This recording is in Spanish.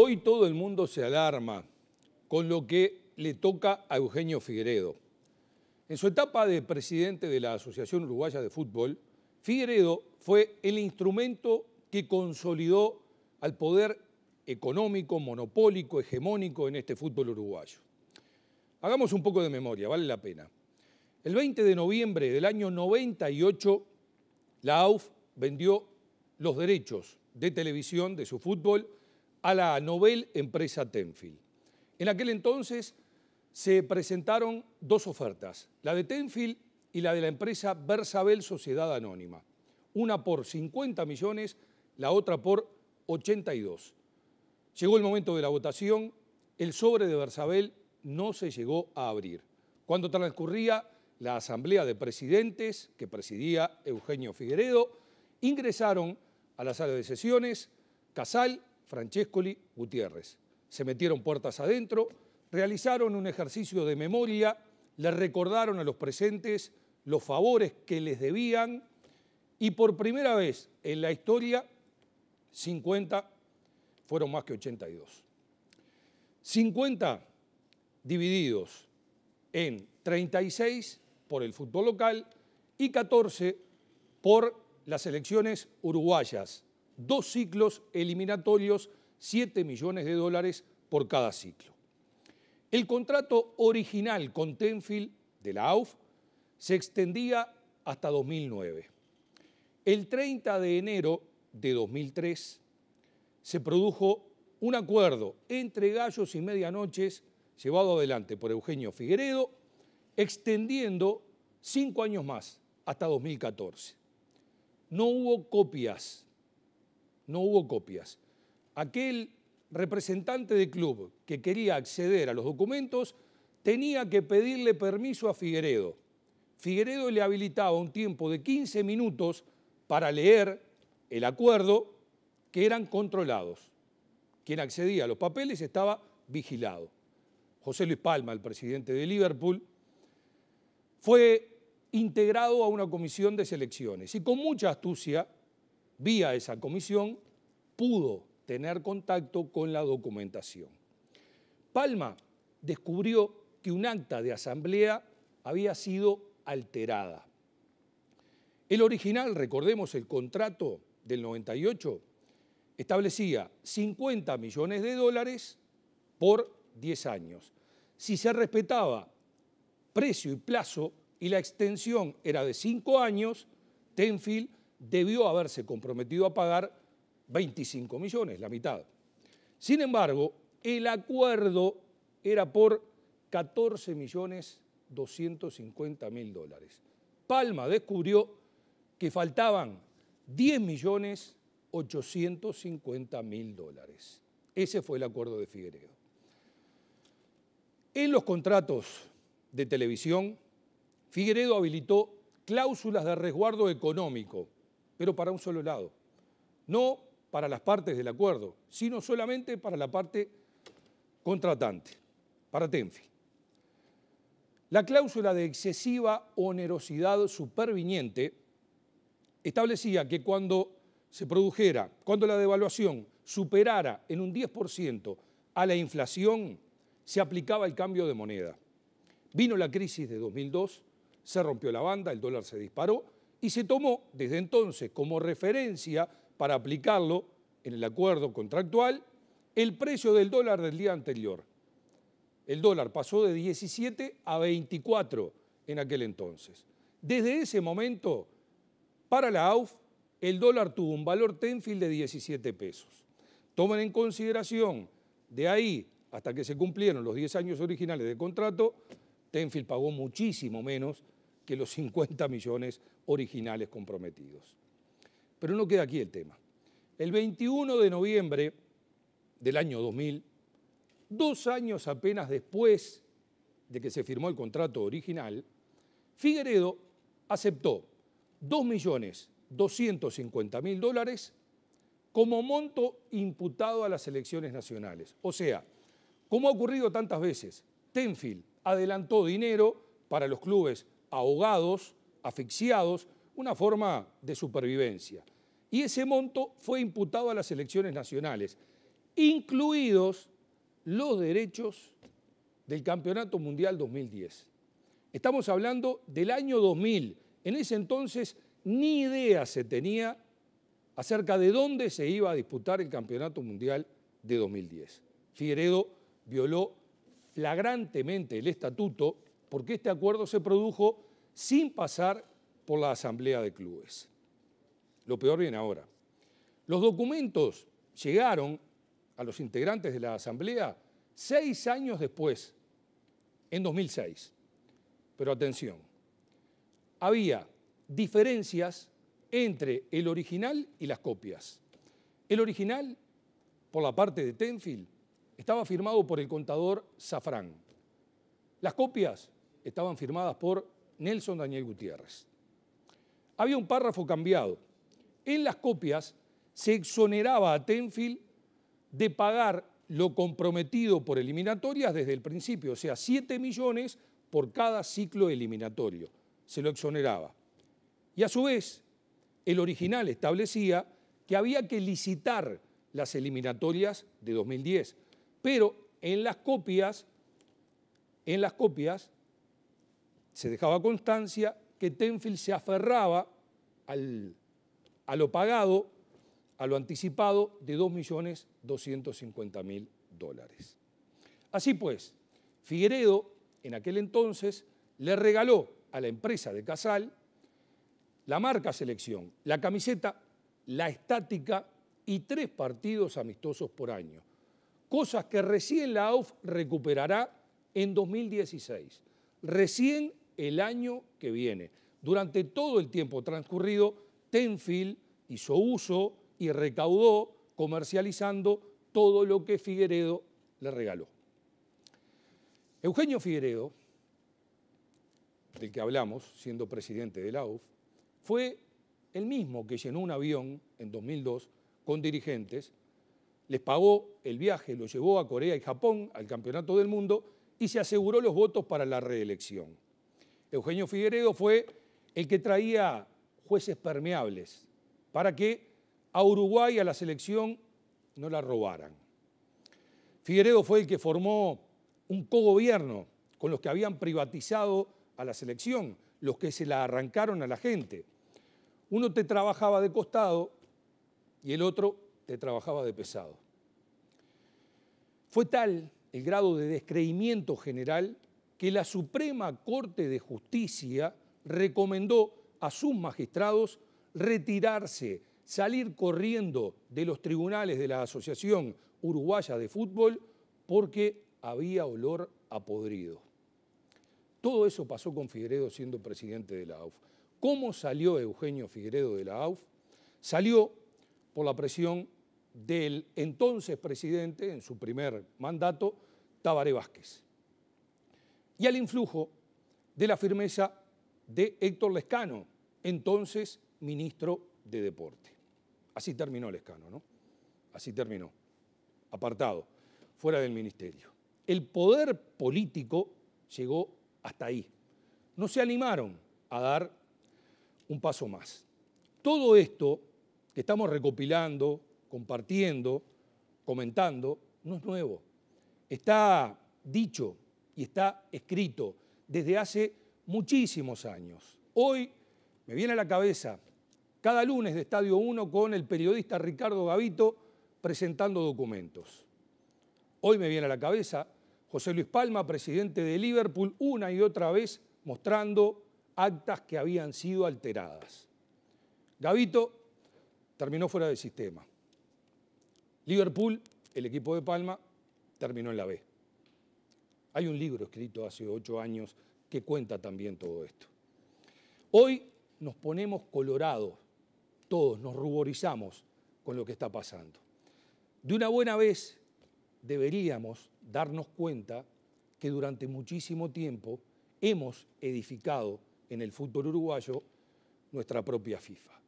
Hoy todo el mundo se alarma con lo que le toca a Eugenio Figueredo. En su etapa de presidente de la Asociación Uruguaya de Fútbol, Figueredo fue el instrumento que consolidó al poder económico, monopólico, hegemónico en este fútbol uruguayo. Hagamos un poco de memoria, vale la pena. El 20 de noviembre del año 98, la AUF vendió los derechos de televisión de su fútbol a la Nobel Empresa Tenfil. En aquel entonces se presentaron dos ofertas, la de Tenfil y la de la empresa Versabel Sociedad Anónima, una por 50 millones, la otra por 82. Llegó el momento de la votación, el sobre de Versabel no se llegó a abrir. Cuando transcurría la asamblea de presidentes que presidía Eugenio Figueredo, ingresaron a la sala de sesiones Casal Francescoli, Gutiérrez. Se metieron puertas adentro, realizaron un ejercicio de memoria, le recordaron a los presentes los favores que les debían y por primera vez en la historia, 50 fueron más que 82. 50 divididos en 36 por el fútbol local y 14 por las elecciones uruguayas, dos ciclos eliminatorios, 7 millones de dólares por cada ciclo. El contrato original con Tenfield de la AUF se extendía hasta 2009. El 30 de enero de 2003 se produjo un acuerdo entre Gallos y Medianoches llevado adelante por Eugenio Figueredo, extendiendo cinco años más hasta 2014. No hubo copias no hubo copias. Aquel representante de club que quería acceder a los documentos tenía que pedirle permiso a Figueredo. Figueredo le habilitaba un tiempo de 15 minutos para leer el acuerdo que eran controlados. Quien accedía a los papeles estaba vigilado. José Luis Palma, el presidente de Liverpool, fue integrado a una comisión de selecciones y con mucha astucia vía esa comisión, pudo tener contacto con la documentación. Palma descubrió que un acta de asamblea había sido alterada. El original, recordemos el contrato del 98, establecía 50 millones de dólares por 10 años. Si se respetaba precio y plazo y la extensión era de 5 años, Tenfield debió haberse comprometido a pagar 25 millones, la mitad. Sin embargo, el acuerdo era por 14 millones 250 mil dólares. Palma descubrió que faltaban 10 millones 850 mil dólares. Ese fue el acuerdo de Figueredo. En los contratos de televisión, Figueredo habilitó cláusulas de resguardo económico pero para un solo lado. No para las partes del acuerdo, sino solamente para la parte contratante, para Tenfi. La cláusula de excesiva onerosidad superviniente establecía que cuando se produjera, cuando la devaluación superara en un 10% a la inflación, se aplicaba el cambio de moneda. Vino la crisis de 2002, se rompió la banda, el dólar se disparó y se tomó desde entonces como referencia para aplicarlo en el acuerdo contractual el precio del dólar del día anterior. El dólar pasó de 17 a 24 en aquel entonces. Desde ese momento, para la AUF, el dólar tuvo un valor Tenfield de 17 pesos. Tomen en consideración, de ahí hasta que se cumplieron los 10 años originales de contrato, Tenfield pagó muchísimo menos que los 50 millones originales comprometidos. Pero no queda aquí el tema. El 21 de noviembre del año 2000, dos años apenas después de que se firmó el contrato original, Figueredo aceptó 2.250.000 dólares como monto imputado a las elecciones nacionales. O sea, como ha ocurrido tantas veces, Tenfield adelantó dinero para los clubes ahogados, asfixiados, una forma de supervivencia. Y ese monto fue imputado a las elecciones nacionales, incluidos los derechos del Campeonato Mundial 2010. Estamos hablando del año 2000. En ese entonces ni idea se tenía acerca de dónde se iba a disputar el Campeonato Mundial de 2010. Figueredo violó flagrantemente el estatuto porque este acuerdo se produjo sin pasar por la Asamblea de Clubes. Lo peor viene ahora. Los documentos llegaron a los integrantes de la Asamblea seis años después, en 2006. Pero atención, había diferencias entre el original y las copias. El original, por la parte de Tenfield, estaba firmado por el contador Safran. Las copias estaban firmadas por Nelson Daniel Gutiérrez. Había un párrafo cambiado. En las copias se exoneraba a Tenfield de pagar lo comprometido por eliminatorias desde el principio, o sea, 7 millones por cada ciclo eliminatorio. Se lo exoneraba. Y a su vez, el original establecía que había que licitar las eliminatorias de 2010, pero en las copias, en las copias se dejaba constancia que Tenfield se aferraba a lo pagado, a lo anticipado de 2.250.000 dólares. Así pues, Figueredo en aquel entonces le regaló a la empresa de Casal la marca selección, la camiseta, la estática y tres partidos amistosos por año, cosas que recién la AUF recuperará en 2016, recién el año que viene. Durante todo el tiempo transcurrido, Tenfield hizo uso y recaudó comercializando todo lo que Figueredo le regaló. Eugenio Figueredo, del que hablamos siendo presidente de la UF, fue el mismo que llenó un avión en 2002 con dirigentes, les pagó el viaje, lo llevó a Corea y Japón al Campeonato del Mundo y se aseguró los votos para la reelección. Eugenio Figueredo fue el que traía jueces permeables para que a Uruguay, a la selección, no la robaran. Figueredo fue el que formó un cogobierno con los que habían privatizado a la selección, los que se la arrancaron a la gente. Uno te trabajaba de costado y el otro te trabajaba de pesado. Fue tal el grado de descreimiento general que la Suprema Corte de Justicia recomendó a sus magistrados retirarse, salir corriendo de los tribunales de la Asociación Uruguaya de Fútbol porque había olor a podrido. Todo eso pasó con Figueredo siendo presidente de la AUF. ¿Cómo salió Eugenio Figueredo de la AUF? Salió por la presión del entonces presidente en su primer mandato, Tabaré Vázquez y al influjo de la firmeza de Héctor Lescano, entonces ministro de Deporte. Así terminó Lescano, ¿no? Así terminó, apartado, fuera del ministerio. El poder político llegó hasta ahí. No se animaron a dar un paso más. Todo esto que estamos recopilando, compartiendo, comentando, no es nuevo. Está dicho y está escrito desde hace muchísimos años. Hoy me viene a la cabeza cada lunes de Estadio 1 con el periodista Ricardo Gavito presentando documentos. Hoy me viene a la cabeza José Luis Palma, presidente de Liverpool, una y otra vez mostrando actas que habían sido alteradas. Gavito terminó fuera del sistema. Liverpool, el equipo de Palma, terminó en la B. Hay un libro escrito hace ocho años que cuenta también todo esto. Hoy nos ponemos colorados, todos nos ruborizamos con lo que está pasando. De una buena vez deberíamos darnos cuenta que durante muchísimo tiempo hemos edificado en el fútbol uruguayo nuestra propia FIFA.